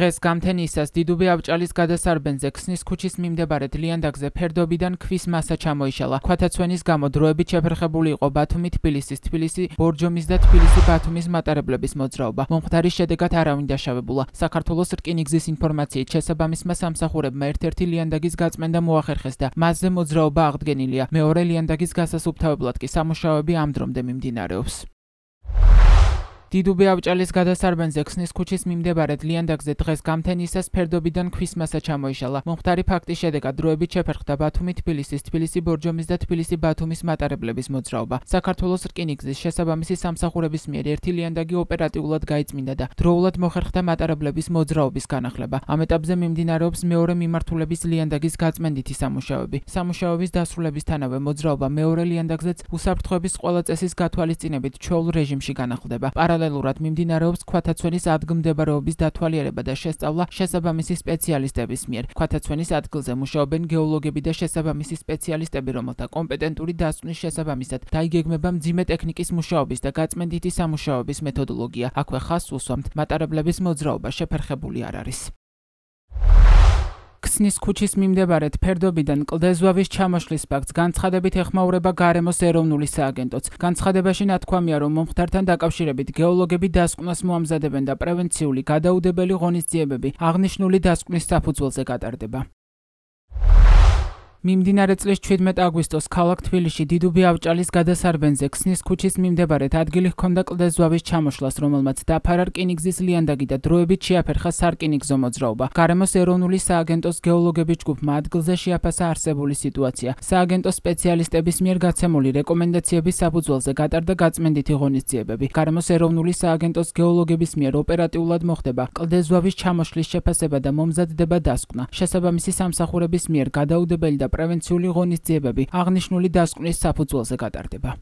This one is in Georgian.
დღეს გამთენისას დიდუბე ავჭალის გადასარბენზე ქსნის ქუჩის მიმდებარე დლიანდაგზე ფერდობიდან ქვის მასა ჩამოიშალა. ქვათაცვენის გამო დროებით შეფერხებული იყო ბათუმი-თბილისის, თბილისი-ბორჯომის და თბილისი-ბათუმის მატარებლების მოძრაობა. მომხდარის შედეგად არავინ დაშავებულა. საქართველოს რკინიგზის ინფორმაციით შესაბამისმა სამსახურებმა ერთ-ერთი ლიანდაგის გაწმენდა მოახერხეს და მასზე მოძრაობა აღდგენილია. მეორე ლიანდაგის გასასუფთავებლად კი სამუშაოები ამ დრომდე მიმდინარეობს. დიდუბე ავჭალის გადასარბენზე ქსნის ქუჩის მიმდებარე ლიანდაგზე დღეს გამთენისას ფერდობიდან ქვის მასა ჩამოიშალა. მომხდარი ფაქტის შედეგად დროებით შეფერხდა ბათუმი-თბილისის, თბილისი-ბორჯომის და თბილისი-ბათუმის მატარებლების მოძრაობა. საქართველოს რკინიგზის შესაბამისი სამსახურების მიერ ერთი ლიანდაგი ოპერატიულად გაიწმინდა და დროულად მოხერხდა მატარებლების მოძრაობის განახლება. ამ ეტაპზე მიმდინარეობს მეორე მიმართულების ლიანდაგის გაწმენდითი სამუშაოები. სამუშაოების დასრულებისთანავე მოძრაობა მეორე ლიანდაგზეც უსაფრთხოების ყველა წესის გათვალისწინებით ჩაულ რეჟიმში განახლდება. პარალელურად პარალელურად მიმდინარეობს ქვათაცვენის ადგმდებარეობის დათვალიერება და შესწავლა შესაბამისი სპეციალისტების მიერ. ქვათაცვენის ადგილზე მუშაობენ გეოლოგები და შესაბამისი სპეციალისტები, რომელთა კომპეტენტური დასწვნის შესაბამისად დაიგეგმება მძიმე ტექნიკის მუშაობის და გაწმენდითი სამუშაოების მეთოდოლოგია. აქვე ხაზს უსვამთ მატარებლების მოძრაობა შეფერხებული არ არის. ქსნის ქუჩის მიმდებარედ ფერდობიდან კლდეზვავის ჩამოშლის ფაქტს განცხადებით ეხმაურება გარემოს ეროვნული სააგენტოც. განცხადებაში ნათქვამია, რომ მომხდართან დაკავშირებით გეოლოგები დასკვნას მოამზადებენ და პრევენციული გადაუდებელი ღონისძიებები აღნიშნული დასკვნის საფუძველზე გატარდება. მიმდინარე წლის 17 აგვისტოს ქალაქ თბილისში დიდუბი ავჭალის გადასარბენზე ქსნის ქუჩის მიმდებარედ ადგილი ჰქონდა კლდეზვავის ჩამოშლას, რომელმაც დაფარა რკინიგზის ლიანდაგი და დროებით შეაფერხა სარკინიგზო მოძრაობა. გარემოს ეროვნული სააგენტოს გეოლოგების ჯგუფმა ადგილზე შეაფასა არსებული სიტუაცია. სააგენტოს სპეციალისტების მიერ გაცემული რეკომენდაციების საფუძველზე გატარდა გაწმენდითი ღონისძიებები. გარემოს ეროვნული სააგენტოს გეოლოგების მიერ ოპერატიულად მოხდება კლდეზვავის ჩამოშლის შეფასება და მომზადდება დასკვნა. შესაბამისი სამსახურების მიერ გადაუდებელი და პრევენციული ღონისძიებები აღნიშნული დასკვნის საფუძველზე გატარდება.